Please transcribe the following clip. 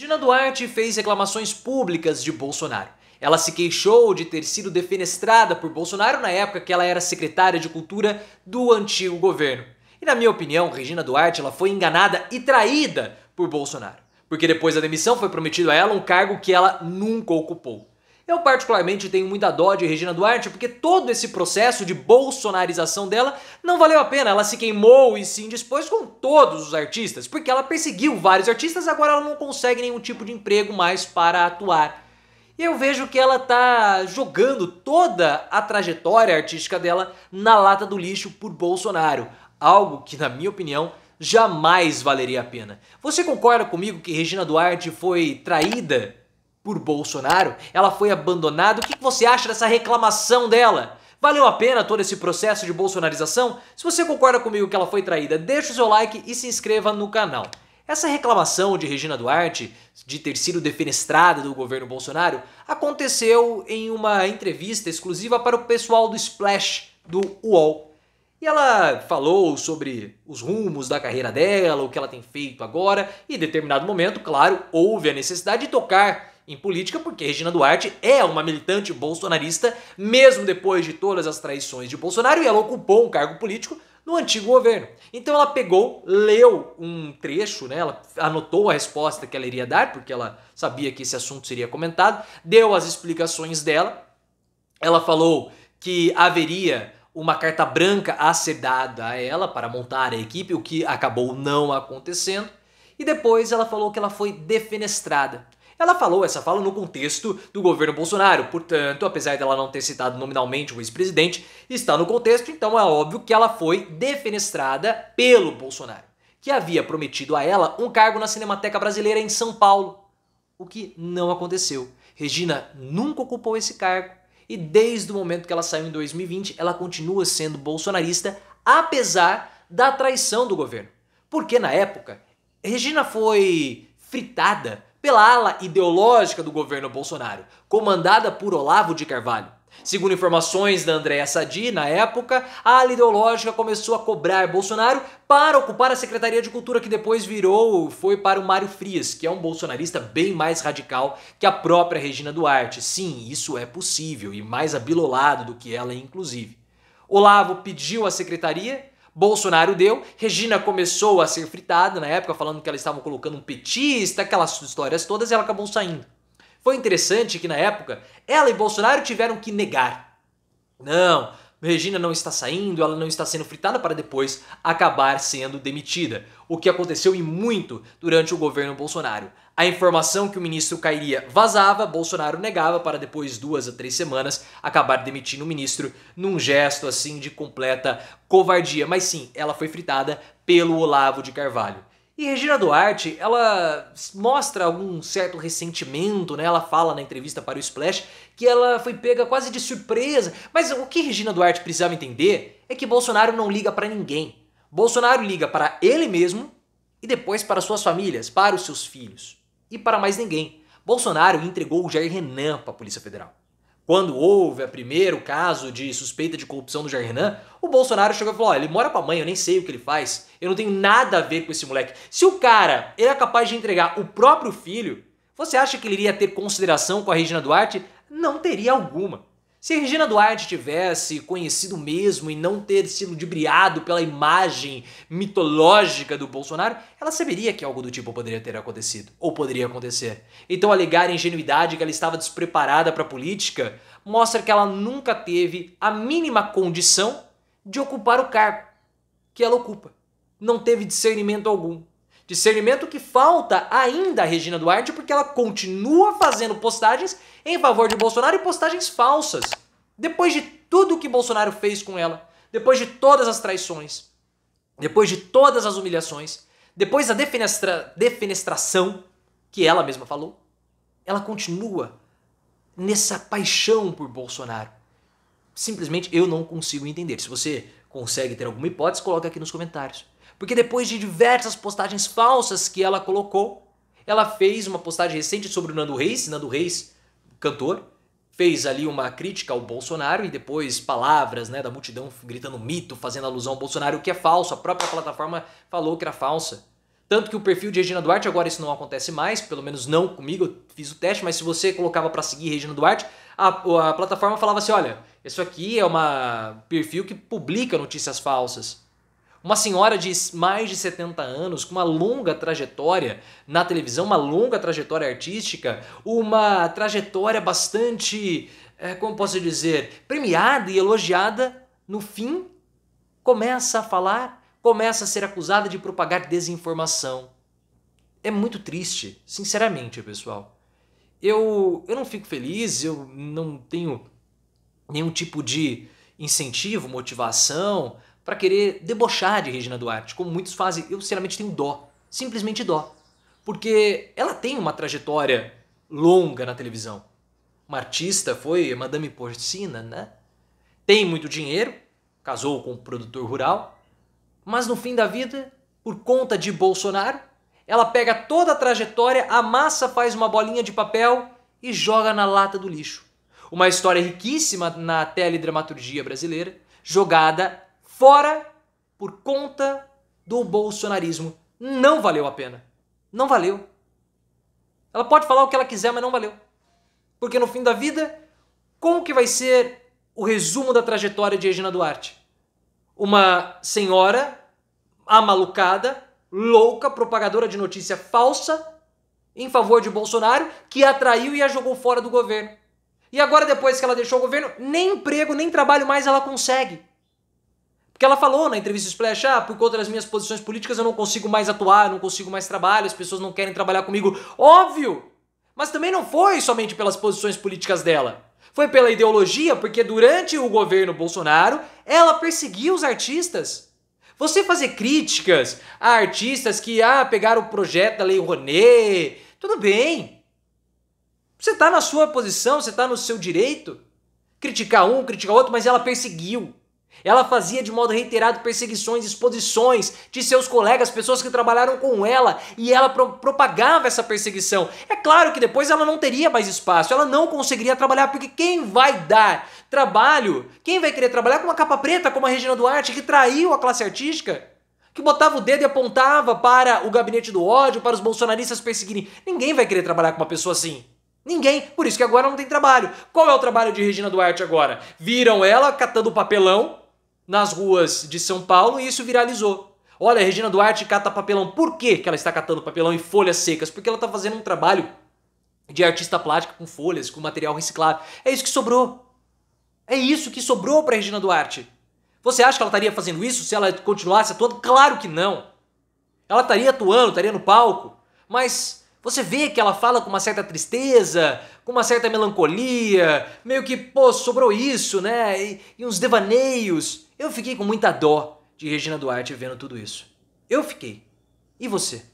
Regina Duarte fez reclamações públicas de Bolsonaro. Ela se queixou de ter sido defenestrada por Bolsonaro na época que ela era secretária de cultura do antigo governo. E na minha opinião, Regina Duarte ela foi enganada e traída por Bolsonaro, porque depois da demissão foi prometido a ela um cargo que ela nunca ocupou. Eu particularmente tenho muita dó de Regina Duarte porque todo esse processo de bolsonarização dela não valeu a pena. Ela se queimou e se indispôs com todos os artistas, porque ela perseguiu vários artistas, agora ela não consegue nenhum tipo de emprego mais para atuar. E eu vejo que ela tá jogando toda a trajetória artística dela na lata do lixo por Bolsonaro, algo que na minha opinião jamais valeria a pena. Você concorda comigo que Regina Duarte foi traída por Bolsonaro? Ela foi abandonada? O que você acha dessa reclamação dela? Valeu a pena todo esse processo de bolsonarização? Se você concorda comigo que ela foi traída, deixa o seu like e se inscreva no canal. Essa reclamação de Regina Duarte de ter sido defenestrada do governo Bolsonaro aconteceu em uma entrevista exclusiva para o pessoal do Splash do UOL. E ela falou sobre os rumos da carreira dela, o que ela tem feito agora, e em determinado momento, claro, houve a necessidade de tocar em política, porque Regina Duarte é uma militante bolsonarista, mesmo depois de todas as traições de Bolsonaro, e ela ocupou um cargo político no antigo governo. Então ela pegou, leu um trecho, né? Ela anotou a resposta que ela iria dar, porque ela sabia que esse assunto seria comentado, deu as explicações dela. Ela falou que haveria uma carta branca a ser dada a ela para montar a equipe, o que acabou não acontecendo. E depois ela falou que ela foi defenestrada ela falou essa fala no contexto do governo Bolsonaro, portanto, apesar dela não ter citado nominalmente o ex-presidente, está no contexto, então é óbvio que ela foi defenestrada pelo Bolsonaro, que havia prometido a ela um cargo na Cinemateca Brasileira em São Paulo, o que não aconteceu. Regina nunca ocupou esse cargo e desde o momento que ela saiu em 2020, ela continua sendo bolsonarista, apesar da traição do governo. Porque na época, Regina foi fritada pela ala ideológica do governo Bolsonaro, comandada por Olavo de Carvalho. Segundo informações da Andréa Sadi, na época, a ala ideológica começou a cobrar Bolsonaro para ocupar a Secretaria de Cultura, que depois virou, foi para o Mário Frias, que é um bolsonarista bem mais radical que a própria Regina Duarte. Sim, isso é possível, e mais abilolado do que ela, inclusive. Olavo pediu à secretaria Bolsonaro deu, Regina começou a ser fritada na época, falando que ela estava colocando um petista, aquelas histórias todas, e ela acabou saindo. Foi interessante que na época, ela e Bolsonaro tiveram que negar. Não, Regina não está saindo, ela não está sendo fritada para depois acabar sendo demitida, o que aconteceu e muito durante o governo Bolsonaro. A informação que o ministro cairia vazava, Bolsonaro negava para depois duas a três semanas acabar demitindo o ministro num gesto assim de completa covardia. Mas sim, ela foi fritada pelo Olavo de Carvalho. E Regina Duarte, ela mostra algum certo ressentimento, né? Ela fala na entrevista para o Splash que ela foi pega quase de surpresa. Mas o que Regina Duarte precisava entender é que Bolsonaro não liga para ninguém. Bolsonaro liga para ele mesmo e depois para suas famílias, para os seus filhos e para mais ninguém. Bolsonaro entregou o Jair Renan para a Polícia Federal quando houve a primeiro caso de suspeita de corrupção do Jair Renan, o Bolsonaro chegou e falou: ele mora a mãe, eu nem sei o que ele faz, eu não tenho nada a ver com esse moleque. Se o cara era é capaz de entregar o próprio filho, você acha que ele iria ter consideração com a Regina Duarte? Não teria alguma. Se Regina Duarte tivesse conhecido mesmo e não ter sido ludibriado pela imagem mitológica do Bolsonaro, ela saberia que algo do tipo poderia ter acontecido, ou poderia acontecer. Então alegar a ingenuidade que ela estava despreparada para a política mostra que ela nunca teve a mínima condição de ocupar o cargo que ela ocupa. Não teve discernimento algum. Discernimento que falta ainda a Regina Duarte, porque ela continua fazendo postagens em favor de Bolsonaro e postagens falsas. Depois de tudo que Bolsonaro fez com ela, depois de todas as traições, depois de todas as humilhações, depois da defenestra, defenestração que ela mesma falou, ela continua nessa paixão por Bolsonaro. Simplesmente eu não consigo entender. Se você consegue ter alguma hipótese, coloca aqui nos comentários. Porque depois de diversas postagens falsas que ela colocou, ela fez uma postagem recente sobre o Nando Reis, Nando Reis, cantor, fez ali uma crítica ao Bolsonaro e depois palavras né, da multidão gritando mito, fazendo alusão ao Bolsonaro, o que é falso. A própria plataforma falou que era falsa. Tanto que o perfil de Regina Duarte, agora isso não acontece mais, pelo menos não comigo, eu fiz o teste, mas se você colocava para seguir Regina Duarte, a, a plataforma falava assim: olha, isso aqui é um perfil que publica notícias falsas. Uma senhora de mais de 70 anos, com uma longa trajetória na televisão, uma longa trajetória artística, uma trajetória bastante, é, como posso dizer, premiada e elogiada, no fim começa a falar, começa a ser acusada de propagar desinformação. É muito triste, sinceramente, pessoal. Eu, eu não fico feliz, eu não tenho nenhum tipo de incentivo, motivação para querer debochar de Regina Duarte, como muitos fazem. Eu, sinceramente, tenho dó. Simplesmente dó. Porque ela tem uma trajetória longa na televisão. Uma artista foi Madame Porcina, né? Tem muito dinheiro, casou com um produtor rural, mas no fim da vida, por conta de Bolsonaro, ela pega toda a trajetória, amassa, faz uma bolinha de papel e joga na lata do lixo. Uma história riquíssima na teledramaturgia brasileira, jogada fora por conta do bolsonarismo. Não valeu a pena. Não valeu. Ela pode falar o que ela quiser, mas não valeu. Porque no fim da vida, como que vai ser o resumo da trajetória de Regina Duarte? Uma senhora amalucada, louca, propagadora de notícia falsa em favor de Bolsonaro, que a atraiu e a jogou fora do governo. E agora, depois que ela deixou o governo, nem emprego, nem trabalho mais ela consegue. Porque ela falou na entrevista Splash, ah, por conta das minhas posições políticas eu não consigo mais atuar, eu não consigo mais trabalho, as pessoas não querem trabalhar comigo. Óbvio! Mas também não foi somente pelas posições políticas dela. Foi pela ideologia, porque durante o governo Bolsonaro, ela perseguiu os artistas. Você fazer críticas a artistas que, ah, pegaram o projeto da Lei Rouanet, tudo bem. Você está na sua posição, você está no seu direito. Criticar um, criticar outro, mas ela perseguiu. Ela fazia de modo reiterado perseguições, exposições de seus colegas, pessoas que trabalharam com ela, e ela pro propagava essa perseguição. É claro que depois ela não teria mais espaço, ela não conseguiria trabalhar, porque quem vai dar trabalho? Quem vai querer trabalhar com uma capa preta como a Regina Duarte, que traiu a classe artística? Que botava o dedo e apontava para o gabinete do ódio, para os bolsonaristas perseguirem. Ninguém vai querer trabalhar com uma pessoa assim. Ninguém, por isso que agora não tem trabalho. Qual é o trabalho de Regina Duarte agora? Viram ela catando papelão, nas ruas de São Paulo e isso viralizou. Olha, Regina Duarte cata papelão. Por que, que ela está catando papelão e folhas secas? Porque ela está fazendo um trabalho de artista plástica com folhas, com material reciclável. É isso que sobrou. É isso que sobrou para Regina Duarte. Você acha que ela estaria fazendo isso se ela continuasse atuando? Claro que não. Ela estaria atuando, estaria no palco, mas você vê que ela fala com uma certa tristeza, com uma certa melancolia, meio que, pô, sobrou isso, né? E, e uns devaneios. Eu fiquei com muita dó de Regina Duarte vendo tudo isso. Eu fiquei. E você?